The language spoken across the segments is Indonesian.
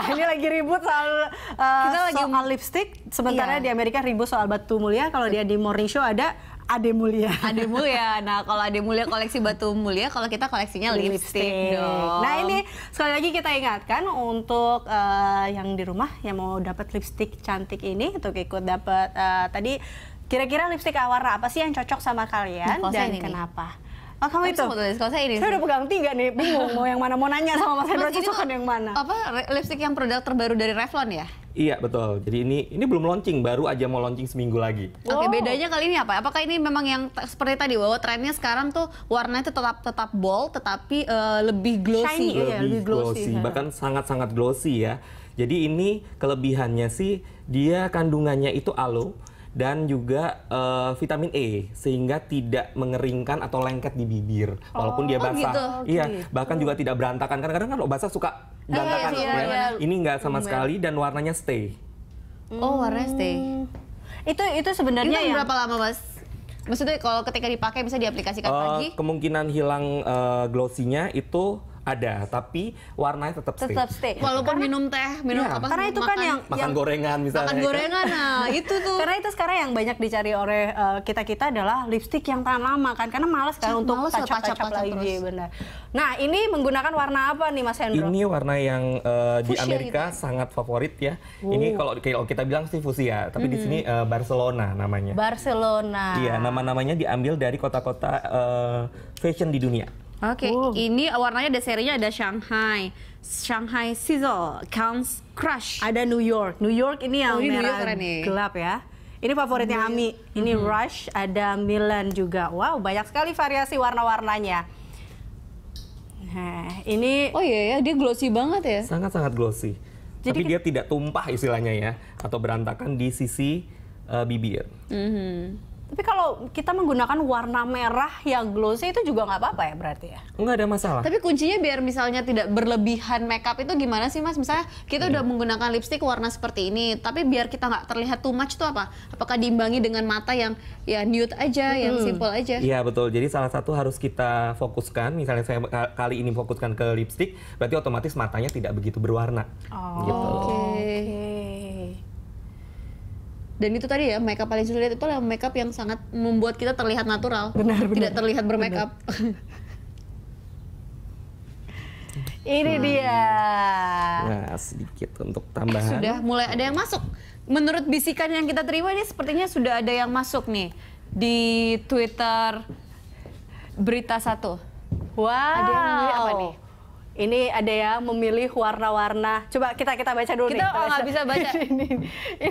ini lagi ribut soal uh, kita lagi soal lipstick. Sementara iya. di Amerika ribut soal batu mulia. Kalau dia di morning show ada Ade Mulia. Ade Mulia. Nah, kalau Ade Mulia koleksi batu mulia, kalau kita koleksinya lipstick. Nah, ini sekali lagi kita ingatkan untuk uh, yang di rumah yang mau dapat lipstick cantik ini untuk ikut dapat uh, tadi kira-kira lipstick awara apa sih yang cocok sama kalian nah, dan ini. kenapa? Oh, kamu itu? itu? Tulis, kalau saya ini. Saya udah pegang tiga nih, bingung mau yang mana. Mau nanya sama Mas Hendro kan yang mana. Apa, lipstick yang produk terbaru dari Revlon ya? Iya, betul. Jadi ini ini belum launching, baru aja mau launching seminggu lagi. Wow. Oke, oh. bedanya kali ini apa? Apakah ini memang yang seperti tadi bahwa trennya sekarang tuh warnanya itu tetap tetap bold tetapi uh, lebih glossy. Shiny, ya, lebih, ya, lebih glossy. glossy. Bahkan sangat-sangat glossy ya. Jadi ini kelebihannya sih dia kandungannya itu aloe dan juga uh, vitamin E sehingga tidak mengeringkan atau lengket di bibir walaupun dia oh, basah. Gitu. Oh iya, gitu. Iya, bahkan juga tidak berantakan. Kadang-kadang kan loh basah suka eh, berantakan. Eh, iya, ya. iya. Ini enggak sama sekali dan warnanya stay. Oh, warnanya stay. Hmm. Itu itu sebenarnya yang... berapa lama, Mas? Maksudnya kalau ketika dipakai bisa diaplikasikan uh, lagi? Kemungkinan hilang uh, glossy-nya itu ada tapi warnanya tetap stay. Tetap stay. Walaupun karena, minum teh, minum ya, apa? Karena itu kan makan, kan yang makan yang, gorengan misalnya. Makan ya kan? gorengan kan? nah, itu tuh. karena itu sekarang yang banyak dicari oleh eh, kita-kita uh, adalah lipstick yang tahan lama kan karena malas kan untuk tacap-tacap lagi iya, benar. Nah, ini menggunakan warna apa nih Mas Hendro? Ini warna yang uh, di Amerika gitu. sangat favorit ya. Uh. Ini kalau kalau kita bilang sih fusia, tapi hmm. di sini uh, Barcelona namanya. Barcelona. Iya, nama-namanya diambil dari kota-kota uh, fashion di dunia. Oke, okay, oh. ini warnanya ada serinya ada Shanghai, Shanghai Sizzle, Counts Crush. Ada New York. New York ini yang oh, ini merah keren nih. gelap ya. Ini favoritnya Ami. Ini hmm. Rush, ada Milan juga. Wow, banyak sekali variasi warna-warnanya. Nah, ini Oh iya ya, dia glossy banget ya. Sangat-sangat glossy. Jadi Tapi dia tidak tumpah istilahnya ya atau berantakan di sisi uh, bibir. Mm -hmm. Tapi kalau kita menggunakan warna merah yang glossy itu juga nggak apa-apa ya berarti ya? Nggak ada masalah. Tapi kuncinya biar misalnya tidak berlebihan makeup itu gimana sih mas? Misalnya kita hmm. udah iya. menggunakan lipstick warna seperti ini, tapi biar kita nggak terlihat too much itu apa? Apakah diimbangi dengan mata yang ya nude aja, hmm. yang simple aja? Iya betul. Jadi salah satu harus kita fokuskan. Misalnya saya kali ini fokuskan ke lipstick, berarti otomatis matanya tidak begitu berwarna. Oh. Gitu. Okay dan itu tadi ya makeup paling sulit itu adalah makeup yang sangat membuat kita terlihat natural benar, benar. tidak terlihat bermakeup ini hmm. dia nah sedikit untuk tambahan eh, sudah mulai ada yang masuk menurut bisikan yang kita terima ini sepertinya sudah ada yang masuk nih di Twitter berita satu wow ada yang apa nih ini ada ya memilih warna-warna. Coba kita kita baca dulu kita nih. Kita nggak bisa baca. ini, ini.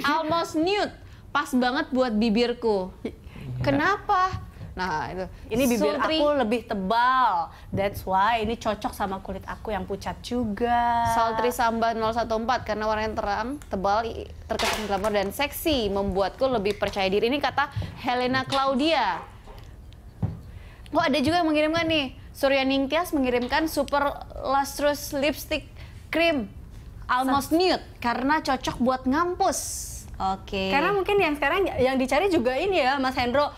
Almost nude. Pas banget buat bibirku. Iya. Kenapa? Nah, itu. Ini bibir Sultri. aku lebih tebal. That's why ini cocok sama kulit aku yang pucat juga. Saltri Samba 014 karena warnanya terang, tebal, terkesan glamor dan seksi, membuatku lebih percaya diri. Ini kata Helena Claudia. Kok ada juga yang mengirimkan nih. Surya Ningtyas mengirimkan Super Lustrous Lipstick Cream Almost Nude karena cocok buat ngampus. Oke. Okay. Karena mungkin yang sekarang yang dicari juga ini ya, Mas Hendro uh,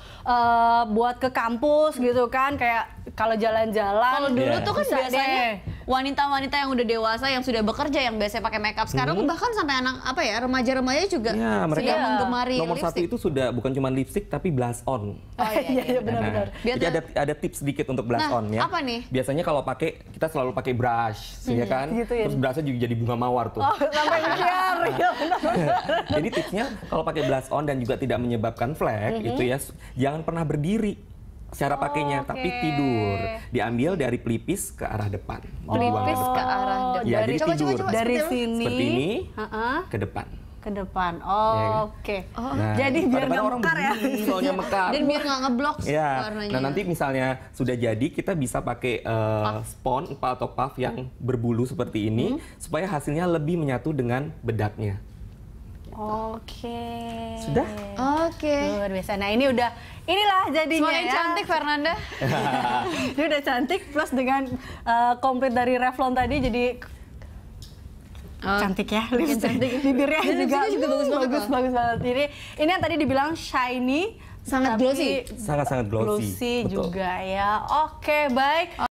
buat ke kampus gitu kan, kayak kalau jalan-jalan. Kalau dulu yeah. tuh kan biasanya wanita-wanita yang udah dewasa yang sudah bekerja yang biasanya pakai makeup sekarang hmm. bahkan sampai anak apa ya remaja-remaja juga ya, mereka sudah iya. menggemari nomor lipstick. satu itu sudah bukan cuma lipstick tapi blush on. Oh iya, iya benar-benar. Iya, nah, jadi ada ada tips sedikit untuk blush nah, on ya. Apa nih? Biasanya kalau pakai kita selalu pakai brush, hmm. ya kan? Gitu, ya. Terus brushnya juga jadi bunga mawar tuh. Oh, sampai biar, ya, Jadi tipsnya kalau pakai blush on dan juga tidak menyebabkan flek mm -hmm. itu ya jangan pernah berdiri cara oh, pakainya, okay. tapi tidur diambil dari pelipis ke arah depan. Oh. Pelipis ke arah depan. Ya, dari, jadi tidur coba, coba, dari sini seperti ini uh -uh. ke depan ke depan. Oh, ya, oke. Okay. Oh, nah, jadi biar nggak mekar ya. Soalnya mekar. Dan biar nggak ngeblok ya. warnanya. Nah, nanti misalnya sudah jadi kita bisa pakai uh, spon atau puff yang berbulu seperti ini hmm. supaya hasilnya lebih menyatu dengan bedaknya. Oke. Okay. Sudah? Oke. Okay. Luar biasa. Nah ini udah, inilah jadinya Semuanya ya. cantik Fernanda. ini udah cantik plus dengan uh, komplit dari Revlon tadi jadi Oh, cantik ya lipstick cantik. bibirnya juga, juga bagus banget bagus, bagus banget ini ini yang tadi dibilang shiny sangat glossy sangat sangat glossy, glossy juga ya oke okay, baik